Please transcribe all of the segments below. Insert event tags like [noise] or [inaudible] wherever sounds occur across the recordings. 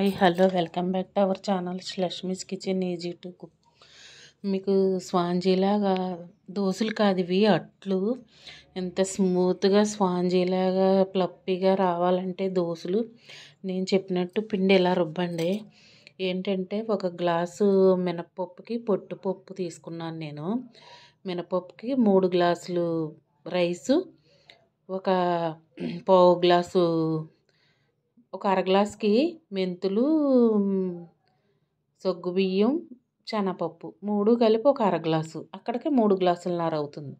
hi hello welcome back to our channel Lakshmi's kitchen easy to cook మీకు స్వాంజీలాగా దోశలు కాదు ఇవి అట్లు ఎంత స్మూత్గా స్వాంజీలాగా ప్లప్పీగా రావాలంటే దోశలు నేను చెప్పినట్టు పిండి ఇలా రుబ్బండి ఏంటంటే ఒక గ్లాసు మినపప్పుకి పొట్టుపప్పు తీసుకున్నాను నేను మినపప్పుకి మూడు గ్లాసులు రైసు ఒక పావు గ్లాసు ఒక అర మెంతులు మెంతులు బియ్యం శనగపప్పు మూడు కలిపి ఒక అర గ్లాసు అక్కడికి మూడు గ్లాసులన్నర అవుతుంది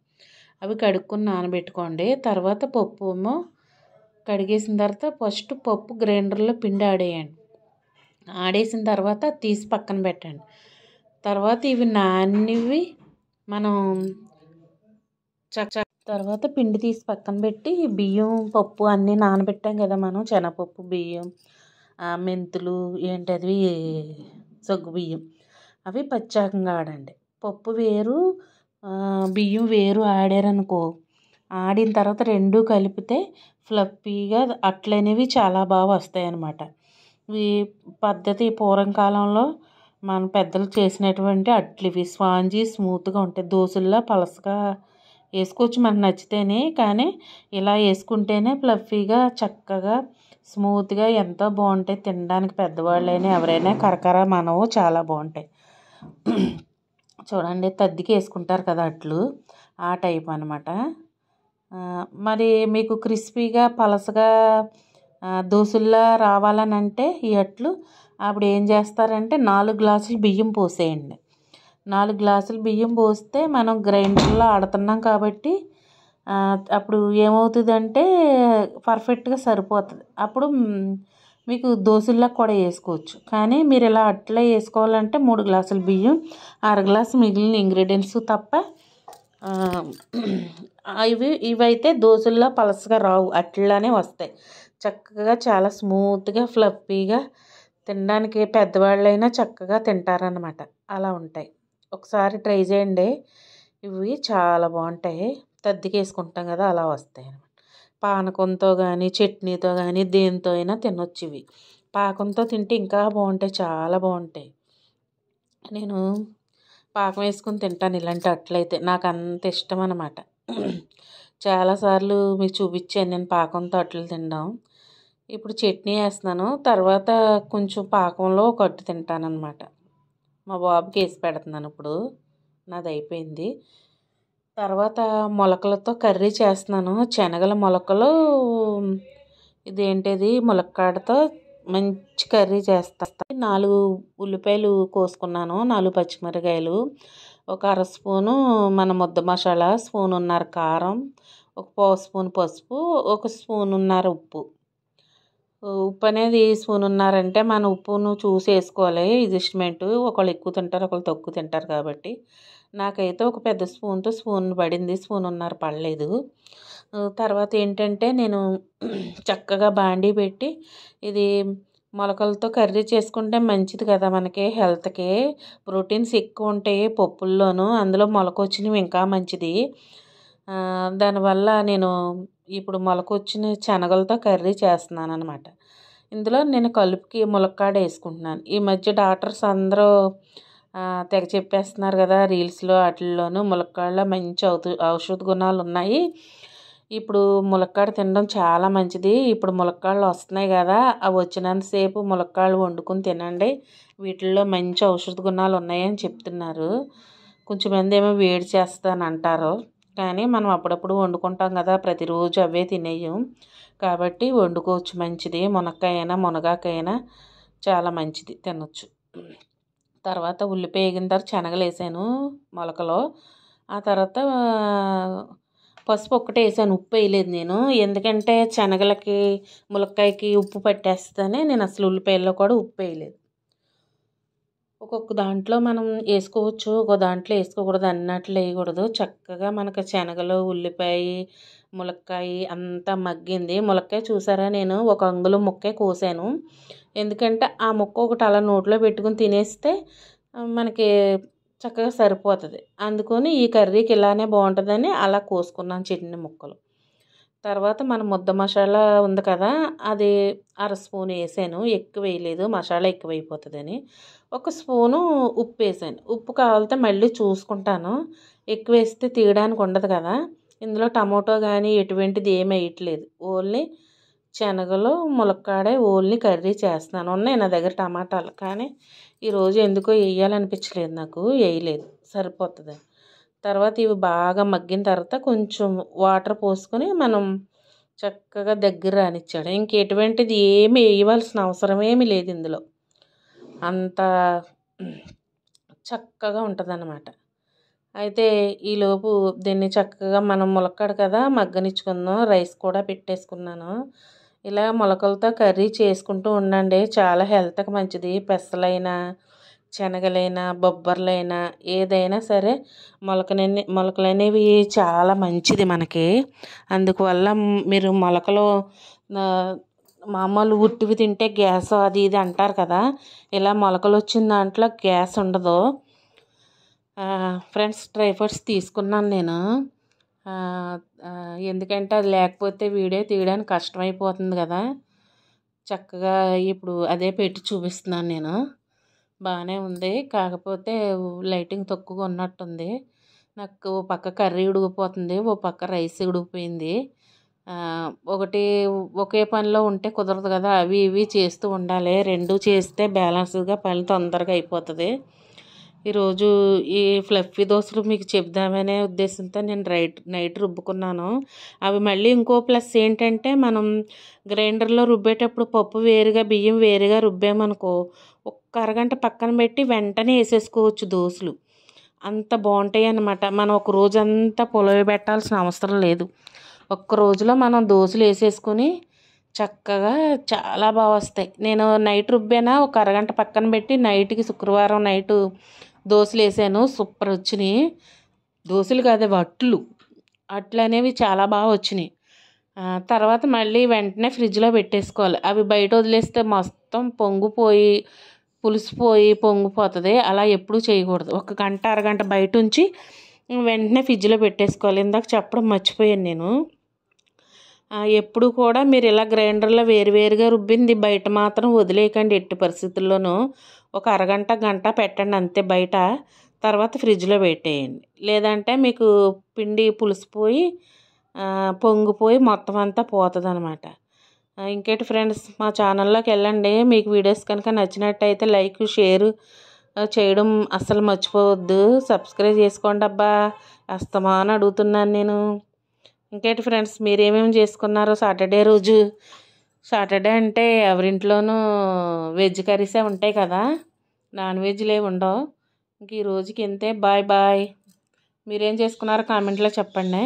అవి కడుక్కుని నానబెట్టుకోండి తర్వాత పప్పు ఏమో కడిగేసిన తర్వాత ఫస్ట్ పప్పు గ్రైండర్లో పిండి ఆడేయండి ఆడేసిన తర్వాత తీసి పక్కన పెట్టండి తర్వాత ఇవి నానివి మనం చక్క తర్వాత పిండి తీసి పక్కన పెట్టి బియ్యం పప్పు అన్నీ నానబెట్టాం కదా మనం శనగపప్పు బియ్యం మెంతులు ఏంటి అది సగ్గు బియ్యం అవి పచ్చాకంగా ఆడండి పప్పు వేరు బియ్యం వేరు ఆడారనుకో ఆడిన తర్వాత రెండు కలిపితే ఫ్లఫీగా అట్లనేవి చాలా బాగా వస్తాయి అన్నమాట ఈ పద్ధతి పూర్వం కాలంలో మన పెద్దలు చేసినటువంటి అట్లు ఇవి స్వాంజీ స్మూత్గా ఉంటాయి దోశల్లో పలసగా వేసుకోవచ్చు మనకు నచ్చితేనే కానీ ఇలా వేసుకుంటేనే ఫ్లఫీగా చక్కగా స్మూత్గా ఎంతో బాగుంటాయి తినడానికి పెద్దవాళ్ళైనా ఎవరైనా కరకర మనవు చాలా బాగుంటాయి చూడండి తద్దికి వేసుకుంటారు కదా అట్లు ఆ టైప్ అనమాట మరి మీకు క్రిస్పీగా పలసగా దోసుల్లా రావాలనంటే ఈ అట్లు అప్పుడు ఏం చేస్తారంటే నాలుగు గ్లాసులు బియ్యం పోసేయండి నాలుగు గ్లాసులు బియ్యం పోస్తే మనం గ్రైండర్లో ఆడుతున్నాం కాబట్టి అప్పుడు ఏమవుతుందంటే పర్ఫెక్ట్గా సరిపోతుంది అప్పుడు మీకు దోశల్లా కూడా వేసుకోవచ్చు కానీ మీరు ఇలా అట్లే వేసుకోవాలంటే మూడు గ్లాసులు బియ్యం అర గ్లాసు మిగిలిన ఇంగ్రీడియంట్స్ తప్ప ఇవి ఇవైతే దోశల్లో పలసగా రావు అట్లానే వస్తాయి చక్కగా చాలా స్మూత్గా ఫ్లఫీగా తినడానికి పెద్దవాళ్ళైనా చక్కగా తింటారనమాట అలా ఉంటాయి ఒకసారి ట్రై చేయండి ఇవి చాలా బాగుంటాయి తద్దికేసుకుంటాం కదా అలా వస్తాయి అనమాట పానకంతో కానీ చట్నీతో కానీ దేనితో అయినా తినొచ్చు ఇవి పాకంతో తింటే ఇంకా బాగుంటాయి చాలా బాగుంటాయి నేను పాకం వేసుకుని తింటాను ఇలాంటి అట్లయితే నాకు అంత ఇష్టం అనమాట చాలాసార్లు మీకు చూపించాను నేను పాకంతో అట్లు తినడం ఇప్పుడు చట్నీ వేస్తున్నాను తర్వాత కొంచెం పాకంలో ఒక అట్టు తింటాను అనమాట మా బాబుకి వేసి పెడుతున్నాను ఇప్పుడు నాది అయిపోయింది తర్వాత మొలకలతో కర్రీ చేస్తున్నాను శనగల మొలకలు ఇదేంటిది ములక్కాడతో మంచి కర్రీ చేస్తాను నాలుగు ఉల్లిపాయలు కోసుకున్నాను నాలుగు పచ్చిమిరకాయలు ఒక అర స్పూను మన ముద్ద మసాలా స్పూన్ ఉన్నారు కారం ఒక పావు స్పూన్ పసుపు ఒక స్పూన్ ఉన్నారు ఉప్పు ఉప్పు అనేది స్పూన్ ఉన్నారంటే మన ఉప్పును చూసి వేసుకోవాలి అడ్జస్ట్మెంట్ ఒకళ్ళు ఎక్కువ తింటారు ఒకళ్ళు తక్కువ తింటారు కాబట్టి నాకైతే ఒక పెద్ద స్పూన్తో స్పూన్ పడింది స్పూన్ ఉన్నారు పడలేదు తర్వాత ఏంటంటే నేను [clears throat] చక్కగా బాండీ పెట్టి ఇది మొలకలతో కర్రీ చేసుకుంటే మంచిది కదా మనకి హెల్త్కి ప్రోటీన్స్ ఎక్కువ ఉంటాయి పప్పుల్లోనూ అందులో మొలక వచ్చినవి ఇంకా మంచిది దానివల్ల నేను ఇప్పుడు మొలకొచ్చిన శనగలతో కర్రీ చేస్తున్నాను అనమాట ఇందులో నేను కలుపుకి ములక్కాడ వేసుకుంటున్నాను ఈ మధ్య డాక్టర్స్ అందరూ తెగ చెప్పేస్తున్నారు కదా రీల్స్లో వాటిల్లోనూ ములక్కాడలో మంచి ఔష ఔషధ గుణాలు ఉన్నాయి ఇప్పుడు ములక్కాడ తినడం చాలా మంచిది ఇప్పుడు ములక్కాడలు వస్తున్నాయి కదా అవి వచ్చినంతసేపు ములక్కాడలు వండుకొని తినండి వీటిల్లో మంచి ఔషధ గుణాలు ఉన్నాయని చెప్తున్నారు కొంచెం మంది ఏమో వేడి చేస్తాను అంటారు కానీ మనం అప్పుడప్పుడు వండుకుంటాం కదా ప్రతిరోజు అవే తినేయం కాబట్టి వండుకోవచ్చు మంచిది మునక్కాయ అయినా మునగాకైనా చాలా మంచిది తినొచ్చు తర్వాత ఉల్లిపాయ వేగిన తర్వాత శనగలు వేసాను మొలకలో ఆ తర్వాత పసుపు ఒక్కటే వేసాను ఉప్పు వేయలేదు నేను ఎందుకంటే శనగలకి ములక్కాయకి ఉప్పు పట్టేస్తేనే నేను అసలు ఉల్లిపాయల్లో కూడా ఉప్పు వేయలేదు ఒక్కొక్క దాంట్లో మనం వేసుకోవచ్చు ఒక్కో దాంట్లో వేసుకోకూడదు అన్నట్లు వేయకూడదు చక్కగా మనకు శనగలు ఉల్లిపాయ ములక్కాయ అంతా మగ్గింది ములక్కాయ చూసారా నేను ఒక అంగుళం ముక్కే కోసాను ఎందుకంటే ఆ ముక్క ఒకటి అలా నోట్లో పెట్టుకుని తినేస్తే మనకి చక్కగా సరిపోతుంది అందుకొని ఈ కర్రీకి ఇలానే బాగుంటుందని అలా కోసుకున్నాను చిన్న ముక్కలు తర్వాత మన ముద్ద మసాలా ఉంది కదా అది అర స్పూన్ వేసాను ఎక్కువ వేయలేదు మసాలా ఎక్కువైపోతుందని ఒక స్పూను ఉప్పు వేసాను ఉప్పు కావాలంటే మళ్ళీ చూసుకుంటాను ఎక్కువ వేస్తే తీయడానికి ఉండదు కదా ఇందులో టమాటో కానీ ఎటువంటిది ఏమి వేయట్లేదు ఓన్లీ శనగలు ములక్కాడే ఓన్లీ కర్రీ చేస్తున్నాను ఉన్నాయి నా దగ్గర టమాటాలు కానీ ఈరోజు ఎందుకో వేయాలనిపించలేదు నాకు వేయలేదు సరిపోతుంది తర్వాత ఇవి బాగా మగ్గిన తర్వాత కొంచెం వాటర్ పోసుకొని మనం చక్కగా దగ్గర రానిచ్చాడు ఇంకెటువంటిది ఎటువంటిది ఏమి వేయవలసిన అవసరమేమి లేదు ఇందులో అంత చక్కగా ఉంటుందన్నమాట అయితే ఈలోపు దీన్ని చక్కగా మనం ములక్కాడు కదా మగ్గనిచ్చుకుందాం రైస్ కూడా పెట్టేసుకున్నాను ఇలా మొలకలతో కర్రీ చేసుకుంటూ ఉండండి చాలా హెల్త్కి మంచిది పెసలైనా శనగలైనా బొబ్బర్లైనా ఏదైనా సరే మొలకలనే మొలకలు అనేవి చాలా మంచిది మనకి అందువల్ల మీరు మొలకలు మామూలు ఉట్టివి తింటే గ్యాస్ అది ఇది అంటారు కదా ఇలా మొలకలు వచ్చిన దాంట్లో గ్యాస్ ఉండదు ఫ్రెండ్స్ డ్రై ఫ్రూట్స్ తీసుకున్నాను నేను ఎందుకంటే అది లేకపోతే వీడియో తీయడానికి కష్టమైపోతుంది కదా చక్కగా ఇప్పుడు అదే పెట్టి చూపిస్తున్నాను నేను బాగానే ఉంది కాకపోతే లైటింగ్ తక్కువగా ఉన్నట్టుంది నాకు ఓ పక్క కర్రీ ఉడికిపోతుంది ఓ పక్క రైస్ ఉడిగిపోయింది ఒకటి ఒకే పనిలో ఉంటే కుదరదు కదా అవి ఇవి చేస్తూ ఉండాలి రెండు చేస్తే బ్యాలెన్స్గా పని తొందరగా అయిపోతుంది ఈరోజు ఈ ఫ్లఫీ దోశలు మీకు చెప్దామనే ఉద్దేశంతో నేను రైట్ నైట్ రుబ్బుకున్నాను అవి మళ్ళీ ఇంకో ప్లస్ ఏంటంటే మనం గ్రైండర్లో రుబ్బేటప్పుడు పప్పు వేరుగా బియ్యం వేరుగా రుబ్బామనుకో ఒక్క అరగంట పక్కన పెట్టి వెంటనే వేసేసుకోవచ్చు దోశలు అంత బాగుంటాయి అన్నమాట మనం ఒక రోజంతా పొలవి పెట్టాల్సిన అవసరం లేదు ఒక్క రోజులో మనం దోశలు వేసేసుకొని చక్కగా చాలా బాగా వస్తాయి నేను నైట్ రుబ్బానా ఒక అరగంట పక్కన పెట్టి నైట్కి శుక్రవారం నైట్ దోశలు వేసాను సూపర్ వచ్చినాయి దోశలు కాదే వట్లు అట్లు అనేవి చాలా బాగా వచ్చినాయి తర్వాత మళ్ళీ వెంటనే ఫ్రిడ్జ్లో పెట్టేసుకోవాలి అవి బయట వదిలేస్తే మొత్తం పొంగిపోయి పులిసిపోయి పొంగిపోతుంది అలా ఎప్పుడూ చేయకూడదు ఒక గంట అరగంట బయట ఉంచి వెంటనే ఫ్రిడ్జ్లో పెట్టేసుకోవాలి ఇందాక చెప్పడం మర్చిపోయాను నేను ఎప్పుడు కూడా మీరు ఇలా గ్రైండర్లో వేరువేరుగా రుబ్బింది బయట మాత్రం వదిలేయకండి ఎట్టి పరిస్థితుల్లోనూ ఒక అరగంట గంట పెట్టండి అంతే బయట తర్వాత ఫ్రిడ్జ్లో పెట్టేయండి లేదంటే మీకు పిండి పులిసిపోయి పొంగిపోయి మొత్తం అంతా పోతుంది అనమాట ఇంకేంటి ఫ్రెండ్స్ మా ఛానల్లోకి వెళ్ళండి మీకు వీడియోస్ కనుక నచ్చినట్టయితే లైక్ షేర్ చేయడం అస్సలు మర్చిపోవద్దు సబ్స్క్రైబ్ చేసుకోండి అబ్బా అని అడుగుతున్నాను నేను ఇంకేంటి ఫ్రెండ్స్ మీరేమేమి చేసుకున్నారో సాటర్డే రోజు సాటర్డే అంటే ఎవరింట్లోనూ వెజ్ కర్రీసే ఉంటాయి కదా నాన్ వెజ్లే ఉండవు ఇంక ఈ రోజుకి ఇంతే బాయ్ బాయ్ మీరేం చేసుకున్నారో కామెంట్లో చెప్పండి